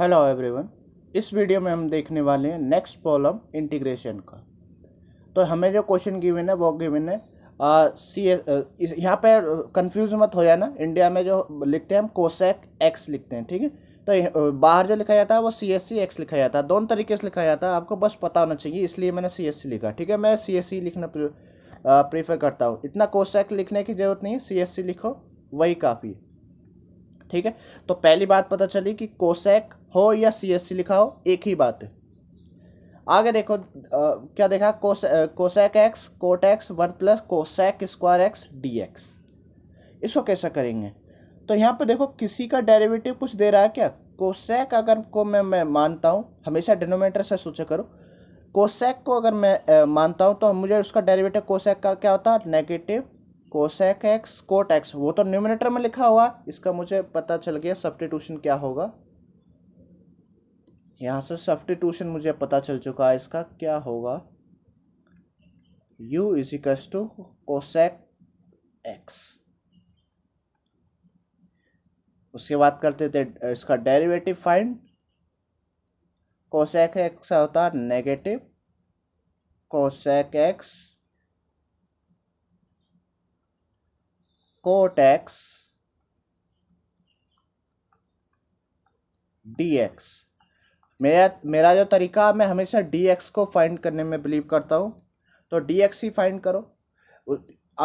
hello everyone इस video में हम देखने वाले हैं नेक्स्ट प्रॉब्लम इंटीग्रेशन का तो हमें जो क्वेश्चन गिवन है वो गिवन है सी एस यहाँ पर कन्फ्यूज मत हो जाना इंडिया में जो लिखते हैं हम कोसेक एक्स लिखते हैं ठीक है तो बाहर जो लिखा जाता है वो सी एस सी एक्स लिखा जाता है दोनों तरीके से लिखा जाता है आपको बस पता होना चाहिए इसलिए मैंने सी एस सी लिखा ठीक है मैं सी एस सी लिखना प्रीफर करता हूँ इतना कोसेक लिखने की ज़रूरत नहीं है सी एस सी लिखो वही काफ़ी है ठीक है तो पहली बात पता चली कि कोसेक हो या सी एस सी लिखा हो एक ही बात है आगे देखो आ, क्या देखा cos cosec x cot x one plus cosec square x d x इसको कैसे करेंगे तो यहाँ पर देखो किसी का डेरिवेटिव कुछ दे रहा है क्या कोसेक अगर को मैं मैं मानता हूँ हमेशा डिनोमेटर से सोचा करो कोसेक को अगर मैं मानता हूँ तो मुझे उसका डेरिवेटिव कोसेक का क्या होता है negative cosec x cot x वो तो न्यूमिनेटर में लिखा हुआ इसका मुझे पता चल गया सब्सटीट्यूशन क्या होगा यहाँ से सब्सटीट्यूशन मुझे पता चल चुका है इसका क्या होगा यू इज इक्स टू कोसेक एक्स उसके बाद करते थे इसका डेरिवेटिव फाइंड कोसेक एक्स होता negative cosec x cot x d x मेरा मेरा जो तरीका मैं हमेशा डी एक्स को फाइंड करने में बिलीव करता हूँ तो डी एक्स ही फाइंड करो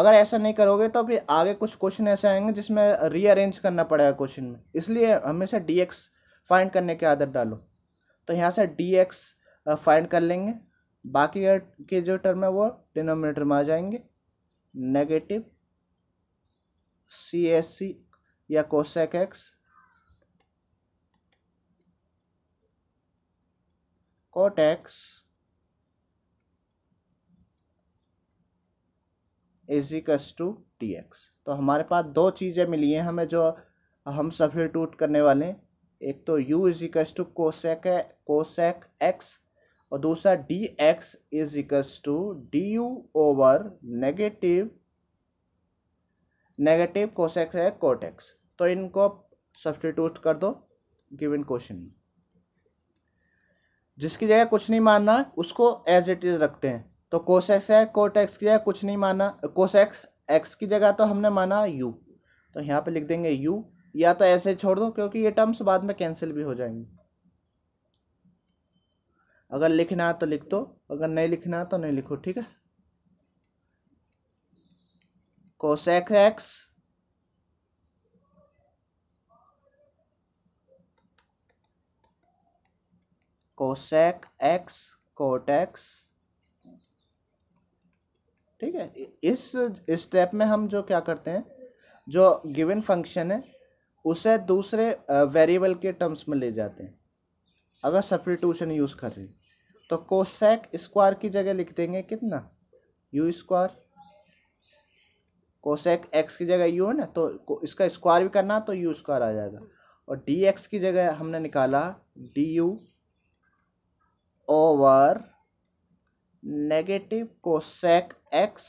अगर ऐसा नहीं करोगे तो फिर आगे कुछ क्वेश्चन ऐसे आएंगे जिसमें रीअरेंज करना पड़ेगा क्वेश्चन में इसलिए हमेशा डी एक्स फाइंड करने की आदत डालो तो यहाँ से डी एक्स फाइंड कर लेंगे बाकी के जो टर्म है वो डिनोमिनेटर में आ जाएंगे नेगेटिव सी एस सी या कोसेक एक्स cortex इज इक्स टू टी एक्स तो हमारे पास दो चीज़ें मिली हैं हमें जो हम टूट करने वाले हैं एक तो यू इज इक्स टू कोसेक है कोसेक एक्स और दूसरा डी एक्स इज इक्स to d u over negative negative cosec x है कोटेक्स तो इनको सब्सटीट्यूट कर दो गिवन क्वेश्चन में जिसकी जगह कुछ नहीं मानना उसको एज इट इज़ रखते हैं तो कोसेक्स है कोट एक्स की जगह कुछ नहीं माना कोश एक्स की जगह तो हमने माना यू तो यहाँ पे लिख देंगे यू या तो ऐसे छोड़ दो क्योंकि ये टर्म्स बाद में कैंसिल भी हो जाएंगे अगर लिखना है तो लिख दो अगर नहीं लिखना है तो नहीं लिखो ठीक है x x cosec x cot x ठीक है इस स्टेप में हम जो क्या करते हैं जो गिवन फंक्शन है उसे दूसरे वेरिएबल के टर्म्स में ले जाते हैं अगर सब्सटीट्यूशन यूज़ कर रहे हैं तो कोसेक स्क्वायर की जगह लिख देंगे कितना यू स्क्वायर कोसेक एक्स की जगह यू है ना तो इसका स्क्वायर भी करना तो यू स्क्वायर आ जाएगा और डी एक्स की जगह हमने निकाला d u over negative cosec x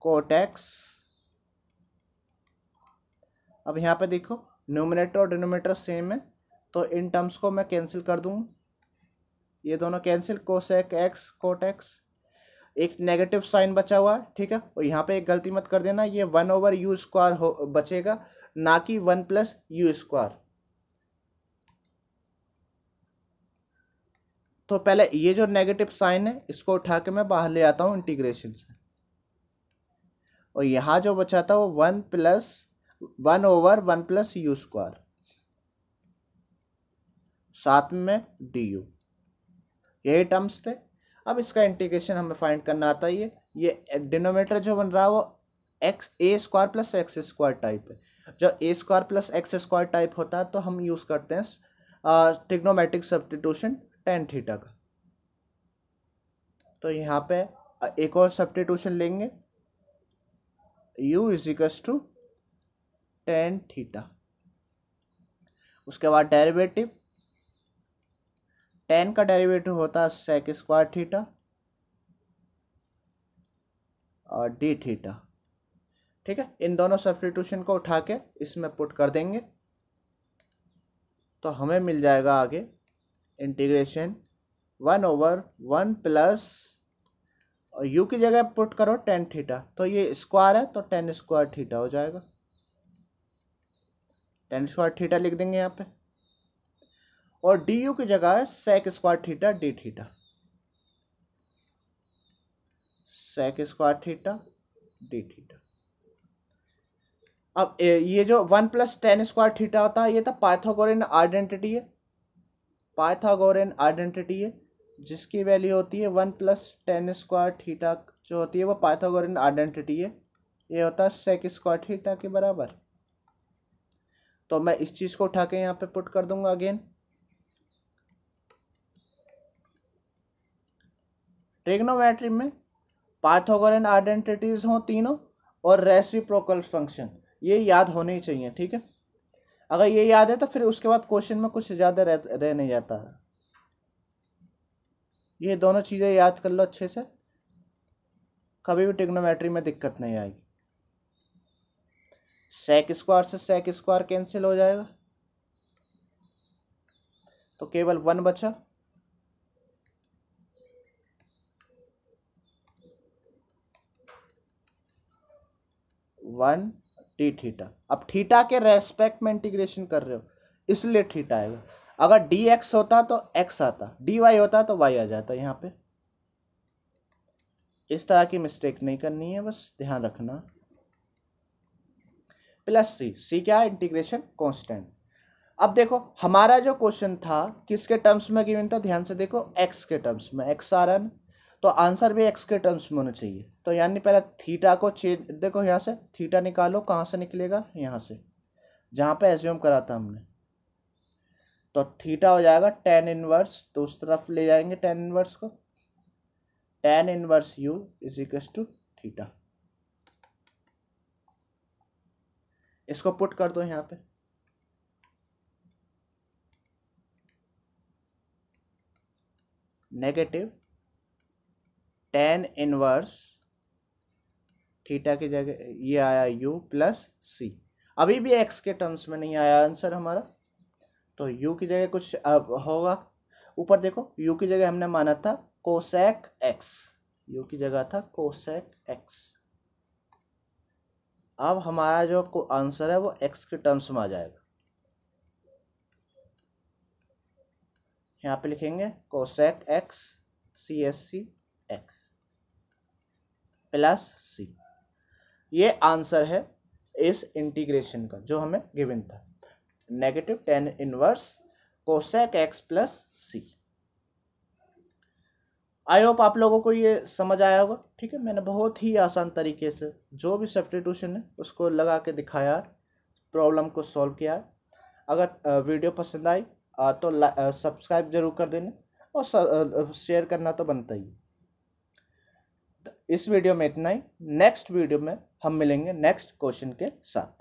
cot x अब यहाँ पे देखो न्यूमिनेटर और डिनोमिनेटर सेम है तो इन टर्म्स को मैं कैंसिल कर दूँ ये दोनों कैंसिल कोसेक एक्स कोटेक्स एक नेगेटिव साइन बचा हुआ है ठीक है और यहाँ पे एक गलती मत कर देना ये वन ओवर यू स्क्वायर हो बचेगा ना कि वन प्लस यू स्क्वायर तो पहले ये जो नेगेटिव साइन है इसको उठा के मैं बाहर ले आता हूँ इंटीग्रेशन से और यहाँ जो बचा था वो one plus one over one plus u square साथ में डी यू यही टर्म्स थे अब इसका इंटीग्रेशन हमें फाइंड करना आता है ये ये जो बन रहा है वो x a square plus x square type है जब a square plus x square type होता है तो हम यूज़ करते हैं trigonometric uh, substitution tan theta का तो यहाँ पे एक और सब्टीट्यूशन लेंगे u equals to tan theta उसके बाद डेरिवेटिव टेन का डेरिवेटिव होता है सेक स्क्वायर थीटा और डी थीटा ठीक है इन दोनों सब्सटीट्यूशन को उठा के इसमें पुट कर देंगे तो हमें मिल जाएगा आगे integration one over one plus u की जगह पुट करो टेन थीटा तो ये स्क्वायर है तो टेन स्क्वायर थीटा हो जाएगा टेन स्क्वायर थीटा लिख देंगे यहाँ पे और डी यू की जगह sec square theta d theta sec square theta d theta अब ये जो one plus tan square theta होता है ये तो पाइथागोरियन आइडेंटिटी है पाइथागोरियन आइडेंटिटी है जिसकी वैल्यू होती है one plus tan square theta जो होती है वो पाइथागोरियन आइडेंटिटी है ये होता है सेक स्क्वायर थीटा के बराबर तो मैं इस चीज़ को उठा के यहाँ पे पुट कर दूंगा अगेन ट्रिग्नोमेट्री में पाइथागोरियन आइडेंटिटीज़ हों तीनों और रेसिप्रोकल फंक्शन ये याद होने ही चाहिए ठीक है अगर ये याद है तो फिर उसके बाद क्वेश्चन में कुछ ज़्यादा रह, रह नहीं जाता है ये दोनों चीज़ें याद कर लो अच्छे से कभी भी टिग्नोमेट्री में दिक्कत नहीं आएगी सेक स्क्वायर से सेक स्क्वायर कैंसिल हो जाएगा तो केवल वन बचा वन डी थीटा अब थीटा के रेस्पेक्ट में इंटीग्रेशन कर रहे हो इसलिए थीटा आएगा अगर डी एक्स होता तो एक्स आता डी वाई होता तो वाई आ जाता यहाँ पे इस तरह की मिस्टेक नहीं करनी है बस ध्यान रखना प्लस सी सी क्या है इंटीग्रेशन कॉन्स्टेंट अब देखो हमारा जो क्वेश्चन था किसके टर्म्स में गिवन था ध्यान से देखो एक्स के टर्म्स में एक्स आर एन तो आंसर भी एक्स के टर्म्स में होना चाहिए तो यानी पहले थीटा को चेंज देखो यहाँ से थीटा निकालो कहाँ से निकलेगा यहाँ से जहाँ पे एज्यूम करा था हमने तो थीटा हो जाएगा टेन इनवर्स तो उस तरफ ले जाएंगे टेन इनवर्स को tan inverse u is to theta इसको पुट कर दो यहाँ पे नेगेटिव टेन इनवर्स थीटा की जगह ये आया यू प्लस सी अभी भी एक्स के टर्म्स में नहीं आया आंसर हमारा तो यू की जगह कुछ अब होगा ऊपर देखो यू की जगह हमने माना था कोसेक एक्स यू की जगह था कोसेक एक्स अब हमारा जो आंसर है वो एक्स के टर्म्स में आ जाएगा यहाँ पे लिखेंगे cosec x C S C x plus C ये आंसर है इस इंटीग्रेशन का जो हमें गिवन था negative tan inverse cosec x plus C I hope आप लोगों को ये समझ आया होगा ठीक है मैंने बहुत ही आसान तरीके से जो भी सब्सटीट्यूशन है उसको लगा के दिखाया प्रॉब्लम को सॉल्व किया अगर वीडियो पसंद आई तो सब्सक्राइब जरूर कर देना और शेयर करना तो बनता ही इस वीडियो में इतना ही नेक्स्ट वीडियो में हम मिलेंगे नेक्स्ट क्वेश्चन के साथ